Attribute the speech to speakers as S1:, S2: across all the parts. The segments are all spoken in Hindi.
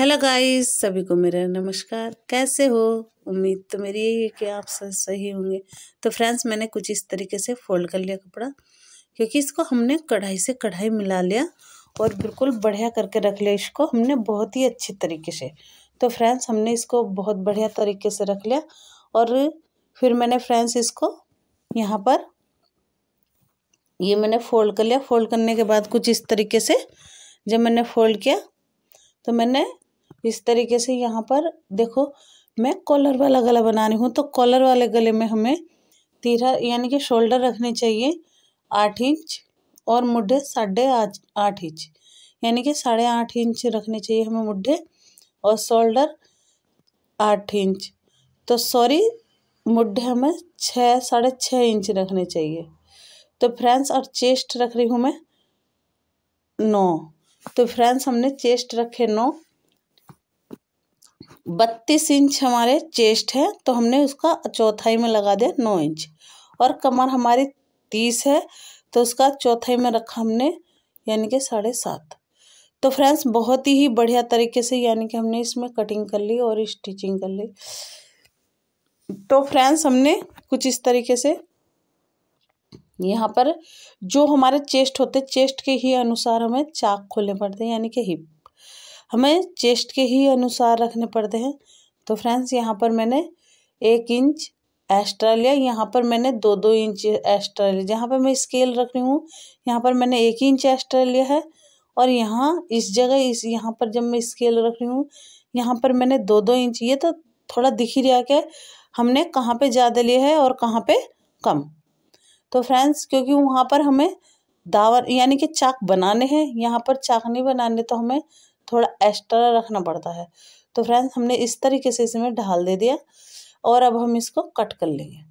S1: हेलो गाइस सभी को मेरा नमस्कार कैसे हो उम्मीद तो मेरी यही है कि आप सब सही होंगे तो फ्रेंड्स मैंने कुछ इस तरीके से फोल्ड कर लिया कपड़ा क्योंकि इसको हमने कढ़ाई से कढ़ाई मिला लिया और बिल्कुल बढ़िया करके रख लिया इसको हमने बहुत ही अच्छे तरीके से तो फ्रेंड्स हमने इसको बहुत बढ़िया तरीके से रख लिया और फिर मैंने फ्रेंड्स इसको यहाँ पर ये मैंने फोल्ड कर लिया फोल्ड करने के बाद कुछ इस तरीके से जब मैंने फोल्ड किया तो मैंने इस तरीके से यहाँ पर देखो मैं कॉलर वाला गला बना रही हूँ तो कॉलर वाले गले में हमें तीरा यानी कि शोल्डर रखने चाहिए आठ इंच और मुड्ढे साढ़े आठ इंच यानी कि साढ़े आठ इंच रखने चाहिए हमें मुड्ढे और शोल्डर आठ इंच तो सॉरी मुड्ढे हमें छः साढ़े छः इंच रखने चाहिए तो फ्रेंड्स और चेस्ट रख रही हूँ मैं नौ तो फ्रेंड्स हमने चेस्ट रखे नौ बत्तीस इंच हमारे चेस्ट है तो हमने उसका चौथाई में लगा दिया नौ इंच और कमर हमारी तीस है तो उसका चौथाई में रखा हमने यानी कि साढ़े सात तो फ्रेंड्स बहुत ही बढ़िया तरीके से यानी कि हमने इसमें कटिंग कर ली और स्टिचिंग कर ली तो फ्रेंड्स हमने कुछ इस तरीके से यहाँ पर जो हमारे चेस्ट होते चेस्ट के ही अनुसार हमें चाक खोलने पड़ते हैं यानी कि हिप हमें चेस्ट के ही अनुसार रखने पड़ते हैं तो फ्रेंड्स यहाँ पर मैंने एक इंच एक्स्ट्रा लिया यहाँ पर मैंने दो दो इंच एक्स्ट्रा लिया जहाँ पर मैं स्केल रख रही हूँ यहाँ पर मैंने एक इंच एक्स्ट्रा लिया है और यहाँ इस जगह इस यहाँ पर जब मैं स्केल रख रही हूँ यहाँ पर मैंने दो दो इंच ये तो थोड़ा दिख ही रहा क्या हमने कहाँ पे ज़्यादा लिया है और कहाँ पे कम तो फ्रेंड्स क्योंकि वहाँ पर हमें दावर यानी कि चाक बनाने हैं यहाँ पर चाक नहीं बनाने तो हमें थोड़ा एक्स्ट्रा रखना पड़ता है तो फ्रेंड्स हमने इस तरीके से इसमें ढाल दे दिया और अब हम इसको कट कर लेंगे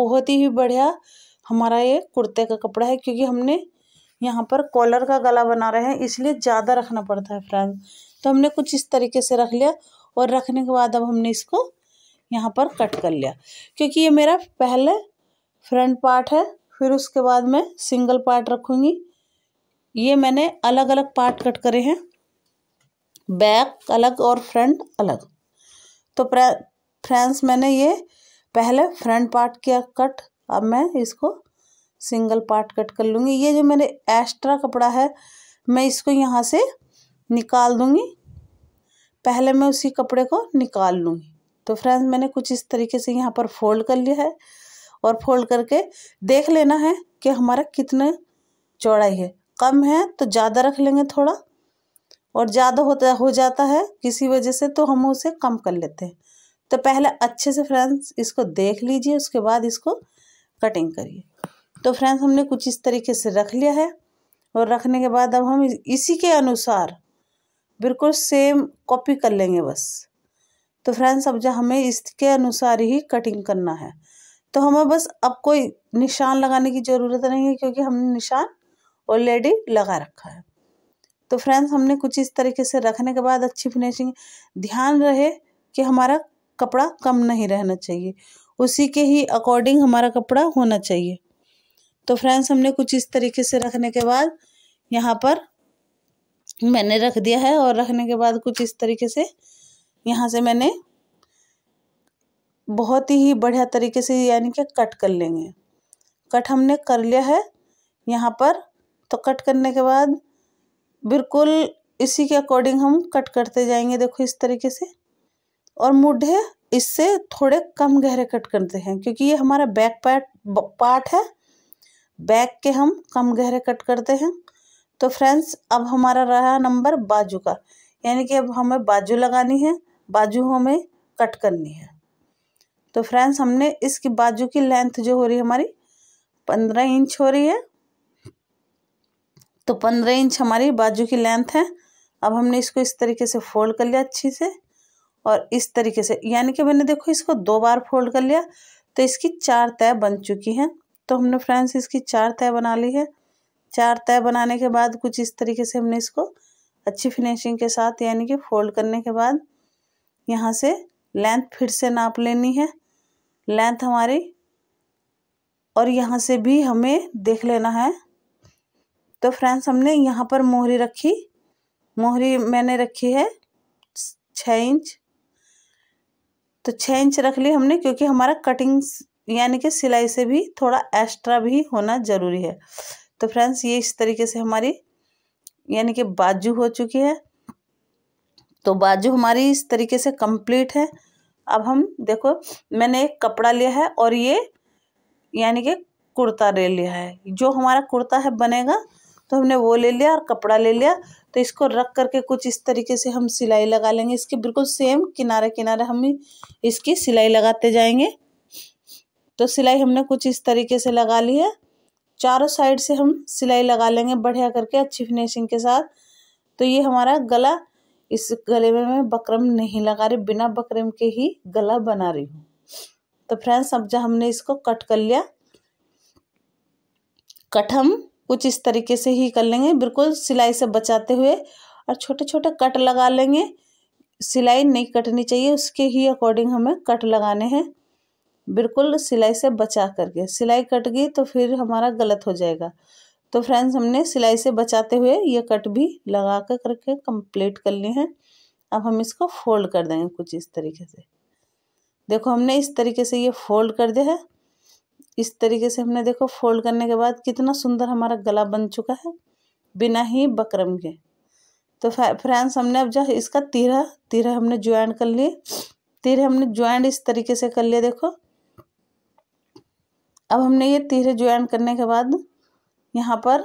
S1: बहुत ही बढ़िया हमारा ये कुर्ते का कपड़ा है क्योंकि हमने यहाँ पर कॉलर का गला बना रहे हैं इसलिए ज़्यादा रखना पड़ता है फ्रेंड्स तो हमने कुछ इस तरीके से रख लिया और रखने के बाद अब हमने इसको यहाँ पर कट कर लिया क्योंकि ये मेरा पहले फ्रंट पार्ट है फिर उसके बाद मैं सिंगल पार्ट रखूँगी ये मैंने अलग अलग पार्ट कट करे हैं बैक अलग और फ्रंट अलग तो फ्रेंड्स मैंने ये पहले फ्रंट पार्ट किया कट अब मैं इसको सिंगल पार्ट कट कर लूँगी ये जो मैंने एक्स्ट्रा कपड़ा है मैं इसको यहाँ से निकाल दूँगी पहले मैं उसी कपड़े को निकाल लूँगी तो फ्रेंड्स मैंने कुछ इस तरीके से यहाँ पर फोल्ड कर लिया है और फोल्ड करके देख लेना है कि हमारा कितना चौड़ाई है कम है तो ज़्यादा रख लेंगे थोड़ा और ज़्यादा होता हो जाता है किसी वजह से तो हम उसे कम कर लेते हैं तो पहले अच्छे से फ्रेंड्स इसको देख लीजिए उसके बाद इसको कटिंग करिए तो फ्रेंड्स हमने कुछ इस तरीके से रख लिया है और रखने के बाद अब हम इसी के अनुसार बिल्कुल सेम कॉपी कर लेंगे बस तो फ्रेंड्स अब जब हमें इसके अनुसार ही कटिंग करना है तो हमें बस अब कोई निशान लगाने की ज़रूरत नहीं है क्योंकि हमने निशान ऑलरेडी लगा रखा है तो फ्रेंड्स हमने कुछ इस तरीके से रखने के बाद अच्छी फिनिशिंग ध्यान रहे कि हमारा कपड़ा कम नहीं रहना चाहिए उसी के ही अकॉर्डिंग हमारा कपड़ा होना चाहिए तो फ्रेंड्स हमने कुछ इस तरीके से रखने के बाद यहाँ पर मैंने रख दिया है और रखने के बाद कुछ इस तरीके से यहाँ से मैंने बहुत ही बढ़िया तरीके से यानी कि कट कर लेंगे कट हमने कर लिया है यहाँ पर तो कट करने के बाद बिल्कुल इसी के अकॉर्डिंग हम कट करते जाएंगे देखो इस तरीके से और मुढ़े इससे थोड़े कम गहरे कट करते हैं क्योंकि ये हमारा बैक पार्ट पार्ट है बैक के हम कम गहरे कट करते हैं तो फ्रेंड्स अब हमारा रहा नंबर बाजू का यानी कि अब हमें बाजू लगानी है बाजू हमें कट करनी है तो फ्रेंड्स हमने इसकी बाजू की लेंथ जो हो रही है हमारी पंद्रह इंच हो रही है तो पंद्रह इंच हमारी बाजू की लेंथ है अब हमने इसको इस तरीके से फोल्ड कर लिया अच्छी से और इस तरीके से यानी कि मैंने देखो इसको दो बार फोल्ड कर लिया तो इसकी चार तय बन चुकी हैं तो हमने फ्रेंड्स इसकी चार तय बना ली है चार तय बनाने के बाद कुछ इस तरीके से हमने इसको अच्छी फिनिशिंग के साथ यानी कि फोल्ड करने के बाद यहाँ से लेंथ फिर से नाप लेनी है लेंथ हमारी और यहाँ से भी हमें देख लेना है तो फ्रेंड्स हमने यहाँ पर मोहरी रखी मोहरी मैंने रखी है छः इंच तो छः इंच रख ली हमने क्योंकि हमारा कटिंग यानी कि सिलाई से भी थोड़ा एक्स्ट्रा भी होना ज़रूरी है तो फ्रेंड्स ये इस तरीके से हमारी यानी कि बाजू हो चुकी है तो बाजू हमारी इस तरीके से कंप्लीट है अब हम देखो मैंने एक कपड़ा लिया है और ये यानी कि कुर्ता ले लिया है जो हमारा कुर्ता है बनेगा तो हमने वो ले लिया और कपड़ा ले लिया तो इसको रख करके कुछ इस तरीके से हम सिलाई लगा लेंगे इसके बिल्कुल सेम किनारे किनारे हम इसकी सिलाई लगाते जाएंगे तो सिलाई हमने कुछ इस तरीके से लगा ली है चारों साइड से हम सिलाई लगा लेंगे बढ़िया करके अच्छी फिनिशिंग के साथ तो ये हमारा गला इस गले में मैं बकरम नहीं लगा रही बिना बकरम के ही गला बना रही हूँ तो फ्रेंड्स अब जब हमने इसको कट कर लिया कट हम कुछ इस तरीके से ही कर लेंगे बिल्कुल सिलाई से बचाते हुए और छोटे छोटे कट लगा लेंगे सिलाई नहीं कटनी चाहिए उसके ही अकॉर्डिंग हमें कट लगाने हैं बिल्कुल सिलाई से बचा करके सिलाई कट गई तो फिर हमारा गलत हो जाएगा तो फ्रेंड्स हमने सिलाई से बचाते हुए ये कट भी लगा कर करके कंप्लीट कर लिए हैं अब हम इसको फोल्ड कर देंगे कुछ इस तरीके से देखो हमने इस तरीके से ये फोल्ड कर दिया है इस तरीके से हमने देखो फोल्ड करने के बाद कितना सुंदर हमारा गला बन चुका है बिना ही बकरम के तो फ्रेंड्स हमने अब जो इसका तीरा तीरा हमने ज्वाइन कर लिए तीरे हमने ज्वाइंट इस तरीके से कर लिए देखो अब हमने ये तीरे ज्वाइंट करने के बाद यहाँ पर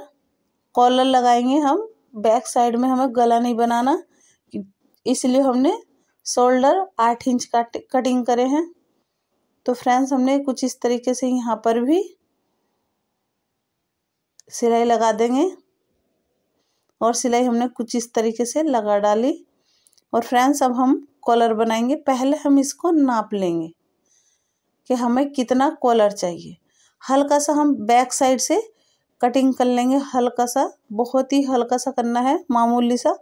S1: कॉलर लगाएंगे हम बैक साइड में हमें गला नहीं बनाना इसलिए हमने शोल्डर आठ इंच काट कटिंग करे हैं तो फ्रेंड्स हमने कुछ इस तरीके से यहाँ पर भी सिलाई लगा देंगे और सिलाई हमने कुछ इस तरीके से लगा डाली और फ्रेंड्स अब हम कॉलर बनाएंगे पहले हम इसको नाप लेंगे कि हमें कितना कॉलर चाहिए हल्का सा हम बैक साइड से कटिंग कर लेंगे हल्का सा बहुत ही हल्का सा करना है मामूली सा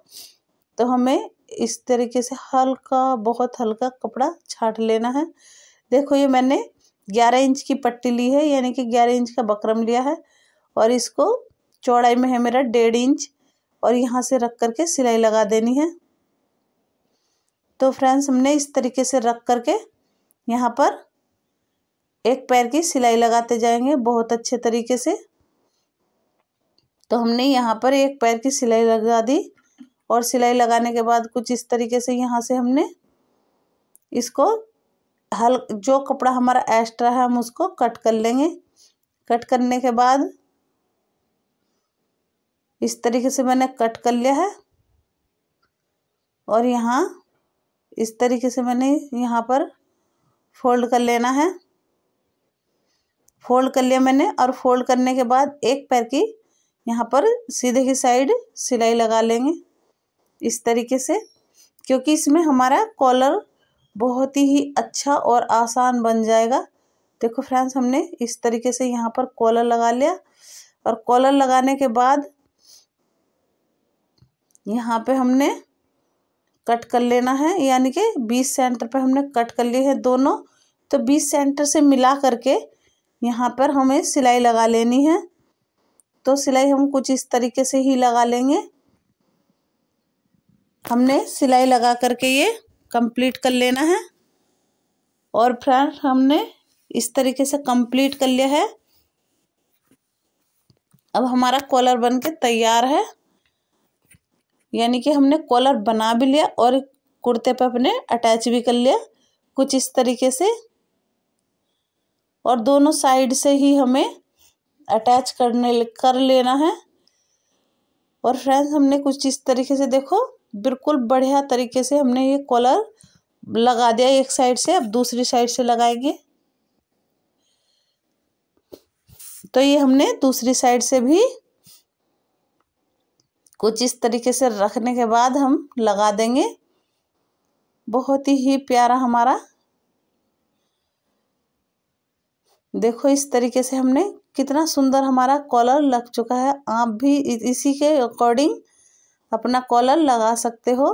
S1: तो हमें इस तरीके से हल्का बहुत हल्का कपड़ा छाट लेना है देखो ये मैंने ग्यारह इंच की पट्टी ली है यानी कि ग्यारह इंच का बकरम लिया है और इसको चौड़ाई में है मेरा डेढ़ इंच और यहाँ से रख कर के सिलाई लगा देनी है तो फ्रेंड्स हमने इस तरीके से रख कर के यहाँ पर एक पैर की सिलाई लगाते जाएंगे बहुत अच्छे तरीके से तो हमने यहाँ पर एक पैर की सिलाई लगा दी और सिलाई लगाने के बाद कुछ इस तरीके से यहाँ से हमने इसको हल जो कपड़ा हमारा एक्स्ट्रा है हम उसको कट कर लेंगे कट करने के बाद इस तरीके से मैंने कट कर लिया है और यहाँ इस तरीके से मैंने यहाँ पर फोल्ड कर लेना है फोल्ड कर लिया मैंने और फोल्ड करने के बाद एक पैर की यहाँ पर सीधे की साइड सिलाई लगा लेंगे इस तरीके से क्योंकि इसमें हमारा कॉलर बहुत ही अच्छा और आसान बन जाएगा देखो फ्रेंड्स हमने इस तरीके से यहाँ पर कॉलर लगा लिया और कॉलर लगाने के बाद यहाँ पे हमने कट कर लेना है यानी कि बीस सेंटर पे हमने कट कर लिए हैं दोनों तो बीस सेंटर से मिला करके यहाँ पर हमें सिलाई लगा लेनी है तो सिलाई हम कुछ इस तरीके से ही लगा लेंगे हमने सिलाई लगा करके ये कंप्लीट कर लेना है और फ्रेंड हमने इस तरीके से कंप्लीट कर लिया है अब हमारा कॉलर बन के तैयार है यानी कि हमने कॉलर बना भी लिया और कुर्ते पे अपने अटैच भी कर लिया कुछ इस तरीके से और दोनों साइड से ही हमें अटैच करने कर लेना है और फ्रेंड्स हमने कुछ इस तरीके से देखो बिल्कुल बढ़िया तरीके से हमने ये कॉलर लगा दिया एक साइड से अब दूसरी साइड से लगाएंगे तो ये हमने दूसरी साइड से भी कुछ इस तरीके से रखने के बाद हम लगा देंगे बहुत ही प्यारा हमारा देखो इस तरीके से हमने कितना सुंदर हमारा कॉलर लग चुका है आप भी इसी के अकॉर्डिंग अपना कॉलर लगा सकते हो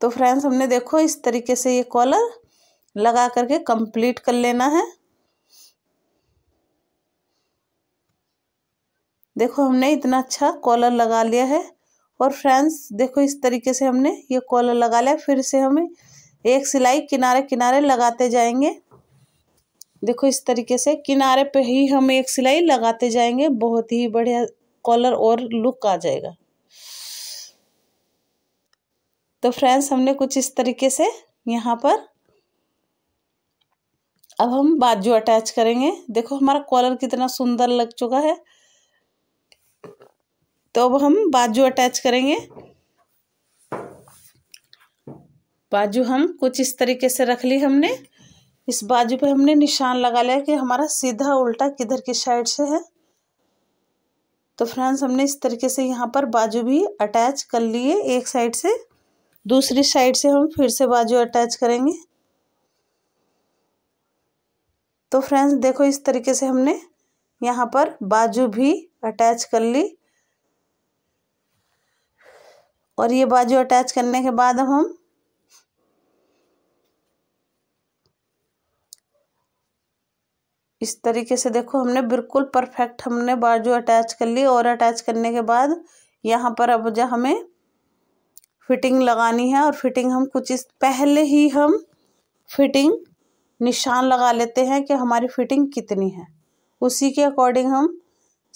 S1: तो फ्रेंड्स हमने देखो इस तरीके से ये कॉलर लगा करके कंप्लीट कर लेना है देखो हमने इतना अच्छा कॉलर लगा लिया है और फ्रेंड्स देखो इस तरीके से हमने ये कॉलर लगा लिया फिर से हमें एक सिलाई किनारे किनारे लगाते जाएंगे देखो इस तरीके से किनारे पे ही हम एक सिलाई लगाते जाएंगे बहुत ही बढ़िया कॉलर और लुक आ जाएगा तो फ्रेंड्स हमने कुछ इस तरीके से यहाँ पर अब हम बाजू अटैच करेंगे देखो हमारा कॉलर कितना सुंदर लग चुका है तो अब हम बाजू अटैच करेंगे बाजू हम कुछ इस तरीके से रख ली हमने इस बाजू पे हमने निशान लगा लिया कि हमारा सीधा उल्टा किधर की साइड से है तो फ्रेंड्स हमने इस तरीके से यहाँ पर बाजू भी अटैच कर लिए एक साइड से दूसरी साइड से हम फिर से बाजू अटैच करेंगे तो फ्रेंड्स देखो इस तरीके से हमने यहाँ पर बाजू भी अटैच कर ली और ये बाजू अटैच करने के बाद हम इस तरीके से देखो हमने बिल्कुल परफेक्ट हमने बाजू अटैच कर ली और अटैच करने के बाद यहाँ पर अब जो हमें फिटिंग लगानी है और फिटिंग हम कुछ इस पहले ही हम फिटिंग निशान लगा लेते हैं कि हमारी फिटिंग कितनी है उसी के अकॉर्डिंग हम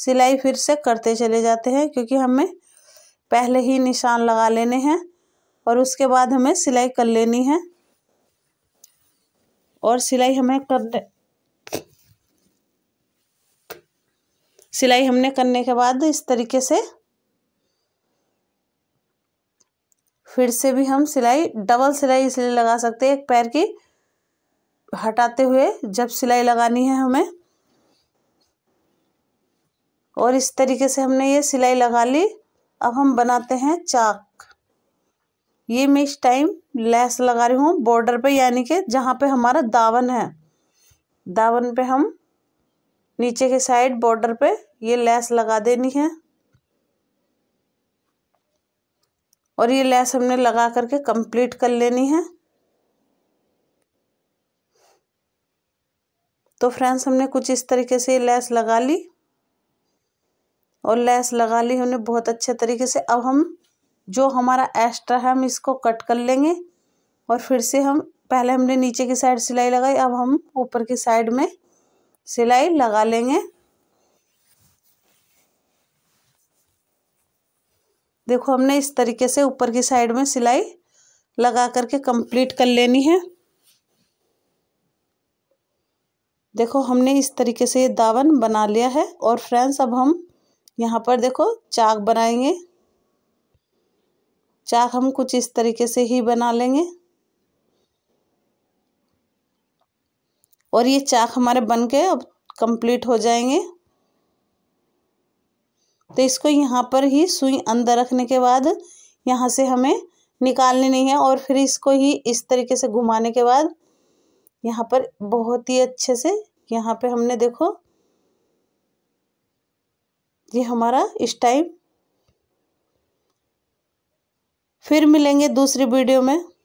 S1: सिलाई फिर से करते चले जाते हैं क्योंकि हमें पहले ही निशान लगा लेने हैं और उसके बाद हमें सिलाई कर लेनी है और सिलाई हमें कर सिलाई हमने करने के बाद इस तरीके से फिर से भी हम सिलाई डबल सिलाई इसलिए लगा सकते हैं एक पैर की हटाते हुए जब सिलाई लगानी है हमें और इस तरीके से हमने ये सिलाई लगा ली अब हम बनाते हैं चाक ये मैं इस टाइम लेस लगा रही हूँ बॉर्डर पे यानी कि जहाँ पे हमारा दावन है दावन पे हम नीचे के साइड बॉर्डर पे ये लेस लगा देनी है और ये लेस हमने लगा करके कंप्लीट कर लेनी है तो फ्रेंड्स हमने कुछ इस तरीके से ये लेस लगा ली और लेस लगा ली हमने बहुत अच्छे तरीके से अब हम जो हमारा एक्स्ट्रा है हम इसको कट कर लेंगे और फिर से हम पहले हमने नीचे की साइड सिलाई लगाई अब हम ऊपर की साइड में सिलाई लगा लेंगे देखो हमने इस तरीके से ऊपर की साइड में सिलाई लगा करके कंप्लीट कर लेनी है देखो हमने इस तरीके से ये दावन बना लिया है और फ्रेंड्स अब हम यहाँ पर देखो चाक बनाएंगे चाक हम कुछ इस तरीके से ही बना लेंगे और ये चाक हमारे बन के अब कंप्लीट हो जाएंगे तो इसको यहाँ पर ही सुई अंदर रखने के बाद यहाँ से हमें निकालने नहीं है और फिर इसको ही इस तरीके से घुमाने के बाद यहाँ पर बहुत ही अच्छे से यहाँ पे हमने देखो ये हमारा इस टाइम फिर मिलेंगे दूसरी वीडियो में